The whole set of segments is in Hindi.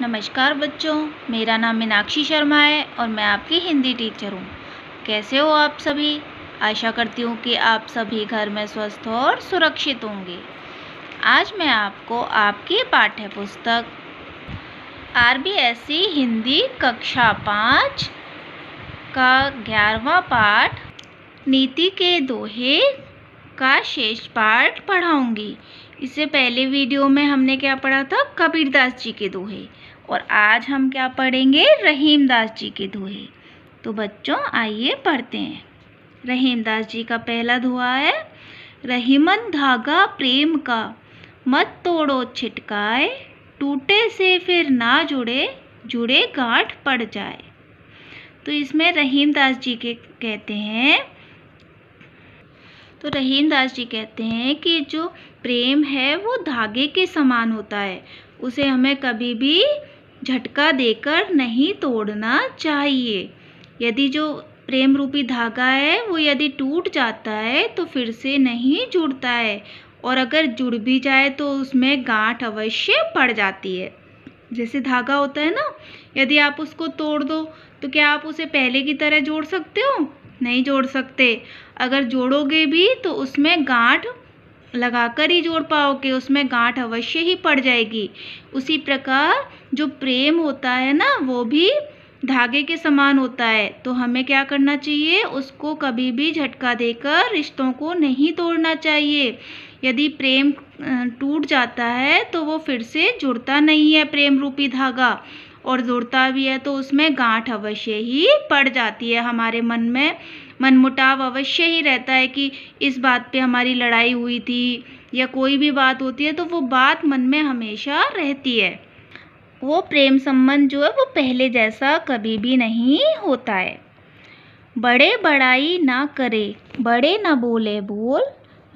नमस्कार बच्चों मेरा नाम मीनाक्षी शर्मा है और मैं आपकी हिंदी टीचर हूँ कैसे हो आप सभी आशा करती हूँ कि आप सभी घर में स्वस्थ और सुरक्षित होंगे आज मैं आपको आपकी पाठ्य पुस्तक आर हिंदी कक्षा पाँच का ग्यारहवा पाठ नीति के दोहे का शेष पाठ पढ़ाऊंगी इससे पहले वीडियो में हमने क्या पढ़ा था कबीरदास जी के दोहे और आज हम क्या पढ़ेंगे रहीमदास जी के दोहे तो बच्चों आइए पढ़ते हैं रहीमदास जी का पहला दोहा है रहीमन धागा प्रेम का मत तोड़ो छिटकाए टूटे से फिर ना जुड़े जुड़े गांठ पड़ जाए तो इसमें रहीमदास जी के कहते हैं तो दास जी कहते हैं कि जो प्रेम है वो धागे के समान होता है उसे हमें कभी भी झटका देकर नहीं तोड़ना चाहिए यदि जो प्रेम रूपी धागा है वो यदि टूट जाता है तो फिर से नहीं जुड़ता है और अगर जुड़ भी जाए तो उसमें गांठ अवश्य पड़ जाती है जैसे धागा होता है ना यदि आप उसको तोड़ दो तो क्या आप उसे पहले की तरह जोड़ सकते हो नहीं जोड़ सकते अगर जोड़ोगे भी तो उसमें गांठ लगाकर ही जोड़ पाओगे उसमें गांठ अवश्य ही पड़ जाएगी उसी प्रकार जो प्रेम होता है ना वो भी धागे के समान होता है तो हमें क्या करना चाहिए उसको कभी भी झटका देकर रिश्तों को नहीं तोड़ना चाहिए यदि प्रेम टूट जाता है तो वो फिर से जुड़ता नहीं है प्रेम रूपी धागा और जुड़ता भी है तो उसमें गांठ अवश्य ही पड़ जाती है हमारे मन में मनमुटाव अवश्य ही रहता है कि इस बात पे हमारी लड़ाई हुई थी या कोई भी बात होती है तो वो बात मन में हमेशा रहती है वो प्रेम संबंध जो है वो पहले जैसा कभी भी नहीं होता है बड़े बड़ाई ना करे बड़े ना बोले बोल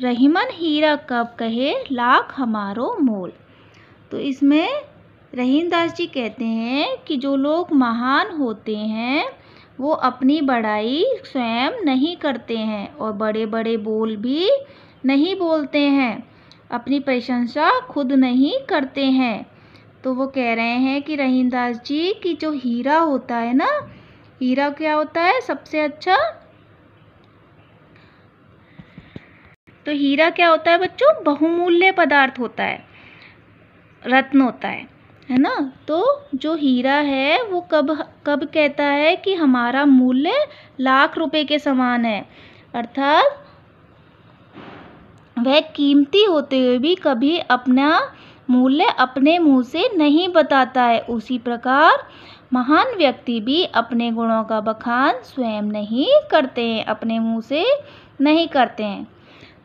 रहीमन हीरा कब कहे लाख हमारो मोल तो इसमें दास जी कहते हैं कि जो लोग महान होते हैं वो अपनी बड़ाई स्वयं नहीं करते हैं और बड़े बड़े बोल भी नहीं बोलते हैं अपनी प्रशंसा खुद नहीं करते हैं तो वो कह रहे हैं कि दास जी कि जो हीरा होता है ना हीरा क्या होता है सबसे अच्छा तो हीरा क्या होता है बच्चों बहुमूल्य पदार्थ होता है रत्न होता है है ना तो जो हीरा है वो कब कब कहता है कि हमारा मूल्य लाख रुपए के समान है अर्थात वह कीमती होते हुए भी कभी अपना मूल्य अपने मुंह से नहीं बताता है उसी प्रकार महान व्यक्ति भी अपने गुणों का बखान स्वयं नहीं करते हैं अपने मुंह से नहीं करते हैं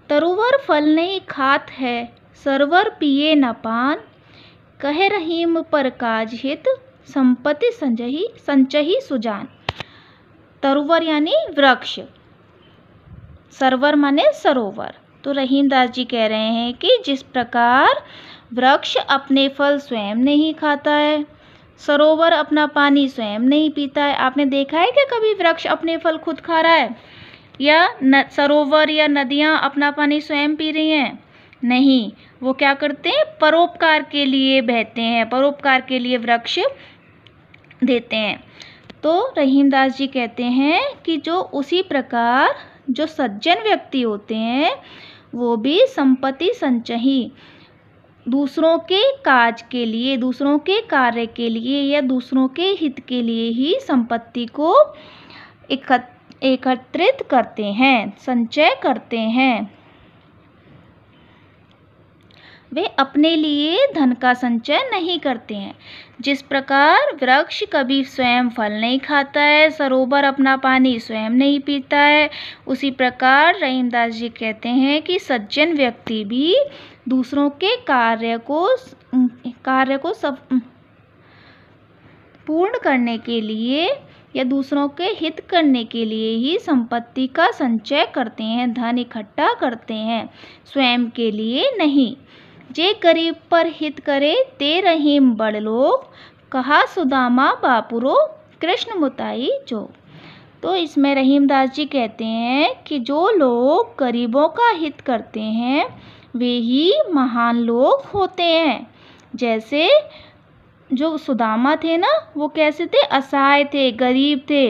तरुवर फल नहीं खात है सरवर पिए न पान कह रहीम पर काज हित संपत्ति संजही संचही सुजान तरोवर यानी वृक्ष सरोवर माने सरोवर तो रहीमदास जी कह रहे हैं कि जिस प्रकार वृक्ष अपने फल स्वयं नहीं खाता है सरोवर अपना पानी स्वयं नहीं पीता है आपने देखा है कि कभी वृक्ष अपने फल खुद खा रहा है या न, सरोवर या नदियाँ अपना पानी स्वयं पी रही हैं नहीं वो क्या करते हैं परोपकार के लिए बहते हैं परोपकार के लिए वृक्ष देते हैं तो रहीमदास जी कहते हैं कि जो उसी प्रकार जो सज्जन व्यक्ति होते हैं वो भी संपत्ति संचही दूसरों के काज के लिए दूसरों के कार्य के लिए या दूसरों के हित के लिए ही संपत्ति को एकत्रित करते हैं संचय करते हैं वे अपने लिए धन का संचय नहीं करते हैं जिस प्रकार वृक्ष कभी स्वयं फल नहीं खाता है सरोवर अपना पानी स्वयं नहीं पीता है उसी प्रकार रहीमदास जी कहते हैं कि सज्जन व्यक्ति भी दूसरों के कार्य को कार्य को सब पूर्ण करने के लिए या दूसरों के हित करने के लिए ही संपत्ति का संचय करते हैं धन इकट्ठा करते हैं स्वयं के लिए नहीं जे गरीब पर हित करे ते रहीम बड़ लोग कहा सुदामा बापुरो कृष्ण मुताई जो तो इसमें रहीम दास जी कहते हैं कि जो लोग गरीबों का हित करते हैं वे ही महान लोग होते हैं जैसे जो सुदामा थे ना वो कैसे थे असहाय थे गरीब थे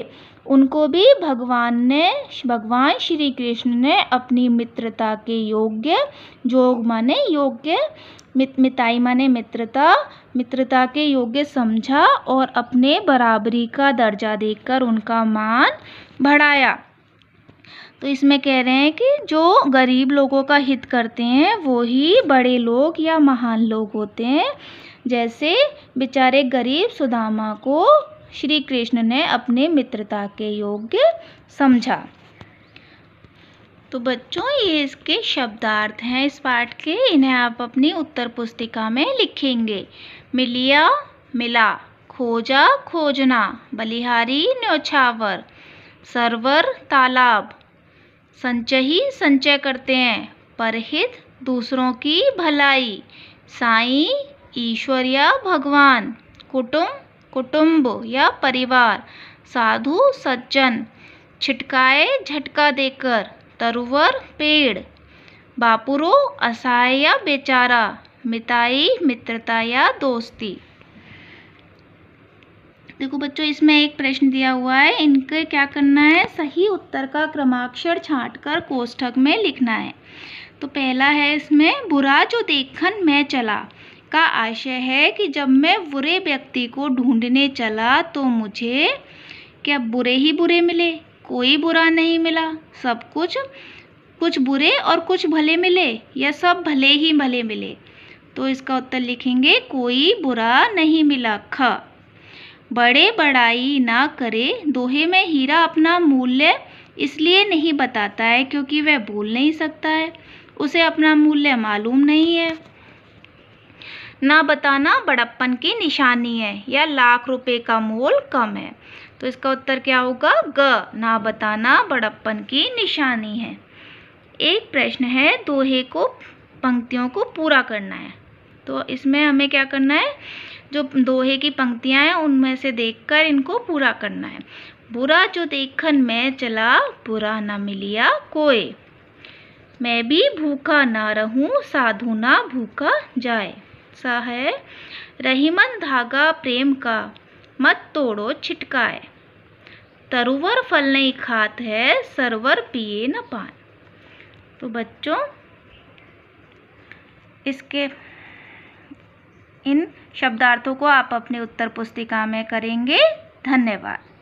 उनको भी भगवान ने भगवान श्री कृष्ण ने अपनी मित्रता के योग्य जोग माने योग्य मित मिताई माने मित्रता मित्रता के योग्य समझा और अपने बराबरी का दर्जा देकर उनका मान बढ़ाया तो इसमें कह रहे हैं कि जो गरीब लोगों का हित करते हैं वो ही बड़े लोग या महान लोग होते हैं जैसे बेचारे गरीब सुदामा को श्री कृष्ण ने अपने मित्रता के योग्य समझा तो बच्चों ये इसके शब्दार्थ हैं इस पाठ के इन्हें आप अपनी उत्तर पुस्तिका में लिखेंगे मिलिया मिला खोजा खोजना बलिहारी न्योछावर सरवर तालाब संचही संचय करते हैं परहित दूसरों की भलाई साई ईश्वर या भगवान कुटुंब कुटुंब या परिवार साधु सज्जन छिटकाए झटका देकर तरुवर पेड़ बापुरो असहाय या बेचारा मिताई मित्रता या दोस्ती देखो बच्चों इसमें एक प्रश्न दिया हुआ है इनके क्या करना है सही उत्तर का क्रमाक्षर छाँट कर कोष्ठक में लिखना है तो पहला है इसमें बुरा जो देखन मैं चला का आशय है कि जब मैं बुरे व्यक्ति को ढूंढने चला तो मुझे क्या बुरे ही बुरे मिले कोई बुरा नहीं मिला सब कुछ कुछ बुरे और कुछ भले मिले या सब भले ही भले मिले तो इसका उत्तर लिखेंगे कोई बुरा नहीं मिला ख बड़े बड़ाई ना करे दोहे में हीरा अपना मूल्य इसलिए नहीं बताता है क्योंकि वह भूल नहीं सकता है उसे अपना मूल्य मालूम नहीं है ना बताना बड़प्पन की निशानी है या लाख रुपए का मोल कम है तो इसका उत्तर क्या होगा ग ना बताना बड़प्पन की निशानी है एक प्रश्न है दोहे को पंक्तियों को पूरा करना है तो इसमें हमें क्या करना है जो दोहे की पंक्तियाँ हैं उनमें से देखकर इनको पूरा करना है बुरा जो देखन मैं चला बुरा ना मिलिया कोई मैं भी भूखा ना रहूं साधु ना भूखा जाए सा है रहीमन धागा प्रेम का मत तोड़ो छिटकाए तरुवर फल नहीं खात है सरवर पिए न पान तो बच्चों इसके इन शब्दार्थों को आप अपने उत्तर पुस्तिका में करेंगे धन्यवाद